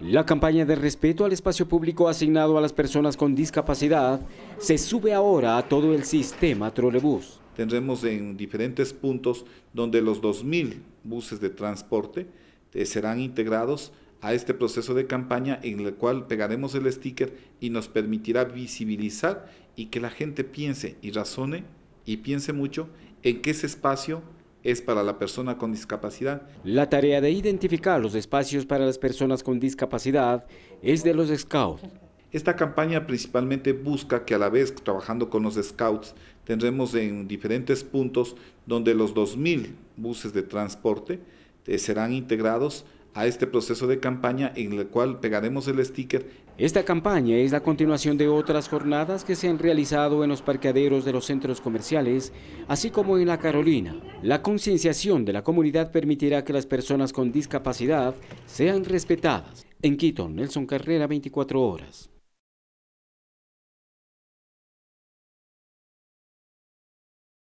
La campaña de respeto al espacio público asignado a las personas con discapacidad se sube ahora a todo el sistema trolebús. Tendremos en diferentes puntos donde los 2.000 buses de transporte eh, serán integrados a este proceso de campaña en el cual pegaremos el sticker y nos permitirá visibilizar y que la gente piense y razone y piense mucho en que ese espacio es para la persona con discapacidad. La tarea de identificar los espacios para las personas con discapacidad es de los scouts. Esta campaña principalmente busca que a la vez trabajando con los scouts tendremos en diferentes puntos donde los 2.000 buses de transporte eh, serán integrados a este proceso de campaña en el cual pegaremos el sticker. Esta campaña es la continuación de otras jornadas que se han realizado en los parqueaderos de los centros comerciales, así como en la Carolina. La concienciación de la comunidad permitirá que las personas con discapacidad sean respetadas. En Quito, Nelson Carrera, 24 horas.